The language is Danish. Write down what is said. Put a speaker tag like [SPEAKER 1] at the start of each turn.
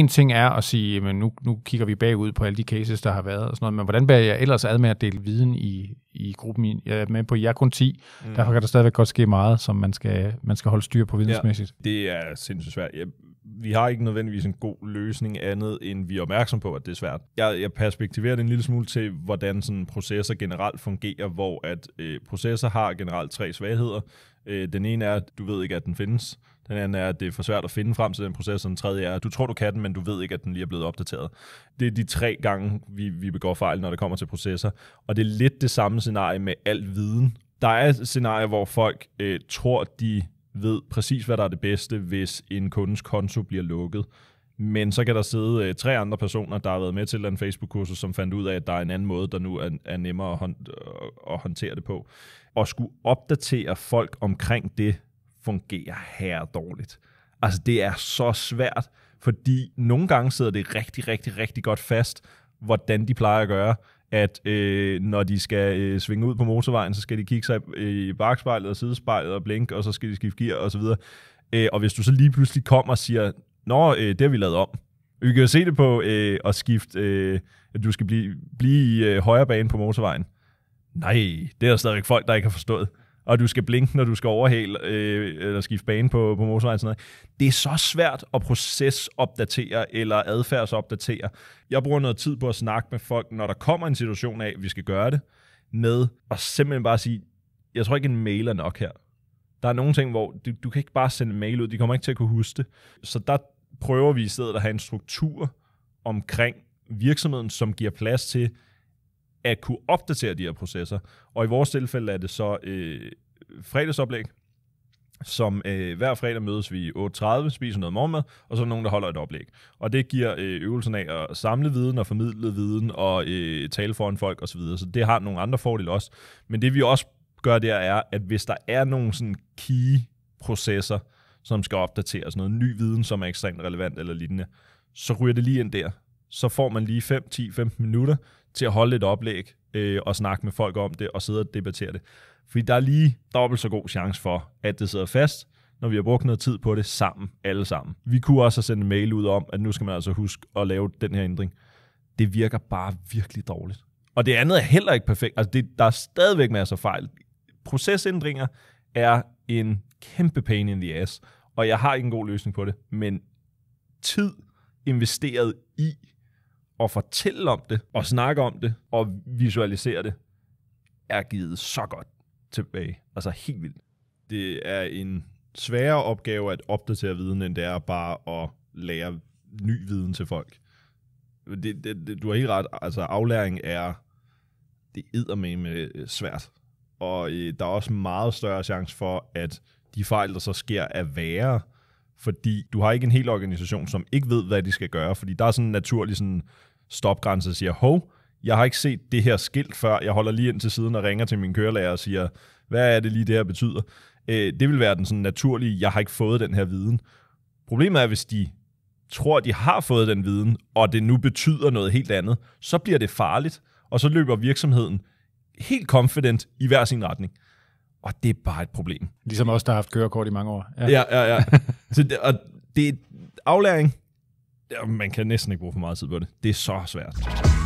[SPEAKER 1] en ting er at sige, men nu, nu kigger vi bagud på alle de cases, der har været og sådan noget, men hvordan bærer jeg ellers ad med at dele viden i, i gruppen? Jeg er med på, jeg er kun 10, mm. derfor kan der stadigvæk godt ske meget, som man skal, man skal holde styr på vidensmæssigt. Ja, det er sindssygt svært. Jeg, vi har ikke nødvendigvis en god løsning andet, end vi er opmærksom på, at det er svært. Jeg, jeg perspektiverer det en lille smule til, hvordan sådan processer generelt fungerer, hvor at øh, processer har generelt tre svagheder. Øh, den ene er, at du ved ikke, at den findes. Den anden er, at det er for svært at finde frem til den proces, og den tredje er, at du tror, du kan den, men du ved ikke, at den lige er blevet opdateret. Det er de tre gange, vi, vi begår fejl, når det kommer til processer. Og det er lidt det samme scenarie med al viden. Der er scenarier, hvor folk øh, tror, de ved præcis, hvad der er det bedste, hvis en kundes konto bliver lukket. Men så kan der sidde øh, tre andre personer, der har været med til en Facebook-kursus, som fandt ud af, at der er en anden måde, der nu er, er nemmere at, hånd, øh, at håndtere det på. Og skulle opdatere folk omkring det, fungerer her dårligt. Altså det er så svært, fordi nogle gange sidder det rigtig, rigtig, rigtig godt fast, hvordan de plejer at gøre, at øh, når de skal øh, svinge ud på motorvejen, så skal de kigge sig øh, i bagspejlet og sidespejlet og blink, og så skal de skifte gear osv. Øh, og hvis du så lige pludselig kommer og siger, nå, øh, det har vi lavet om. Vi kan jo se det på øh, at skifte, øh, at du skal blive, blive i øh, højre bane på motorvejen. Nej, det er der stadigvæk folk, der ikke har forstået og du skal blinke, når du skal overhale øh, eller skifte bane på, på motorvejen. Sådan noget. Det er så svært at procesopdatere eller adfærdsopdatere. Jeg bruger noget tid på at snakke med folk, når der kommer en situation af, at vi skal gøre det, med at simpelthen bare sige, jeg tror ikke, en mail er nok her. Der er nogle ting, hvor du, du kan ikke bare sende en mail ud, de kommer ikke til at kunne huske det. Så der prøver vi i stedet at have en struktur omkring virksomheden, som giver plads til, at kunne opdatere de her processer. Og i vores tilfælde er det så øh, fredagsoplæg, som øh, hver fredag mødes vi 8.30, spiser noget morgenmad, og så er der nogen, der holder et oplæg. Og det giver øh, øvelsen af at samle viden og formidle viden og øh, tale foran folk osv. Så, så det har nogle andre fordele også. Men det vi også gør der er, at hvis der er nogle sådan key processer, som skal opdateres, noget ny viden, som er ekstremt relevant eller lignende, så ryger det lige ind der, så får man lige 5, 10, 15 minutter til at holde et oplæg øh, og snakke med folk om det og sidde og debattere det. Fordi der er lige dobbelt så god chance for, at det sidder fast, når vi har brugt noget tid på det sammen, alle sammen. Vi kunne også have sendt en mail ud om, at nu skal man altså huske at lave den her ændring. Det virker bare virkelig dårligt. Og det andet er heller ikke perfekt. Altså det, der er stadigvæk masser af fejl. Procesændringer er en kæmpe pain in the ass, og jeg har ikke en god løsning på det, men tid investeret i at fortælle om det, og snakke om det, og visualisere det, er givet så godt tilbage. Altså helt vildt. Det er en sværere opgave at opdatere viden, end det er bare at lære ny viden til folk. Det, det, det, du har helt ret. Altså aflæring er, det er med øh, svært. Og øh, der er også meget større chance for, at de fejl, der så sker, er værre, fordi du har ikke en hel organisation, som ikke ved, hvad de skal gøre, fordi der er sådan en naturlig sådan stopgrænse, der siger, hov, jeg har ikke set det her skilt før, jeg holder lige ind til siden og ringer til min kørelærer og siger, hvad er det lige, det her betyder? Øh, det vil være den sådan naturlige, jeg har ikke fået den her viden. Problemet er, hvis de tror, de har fået den viden, og det nu betyder noget helt andet, så bliver det farligt, og så løber virksomheden helt confident i hver sin retning. Og det er bare et problem. Ligesom os, der har haft kørekort i mange år. Ja, ja, ja. ja. Så det, og det er aflæring. Man kan næsten ikke bruge for meget tid på det. Det er så svært.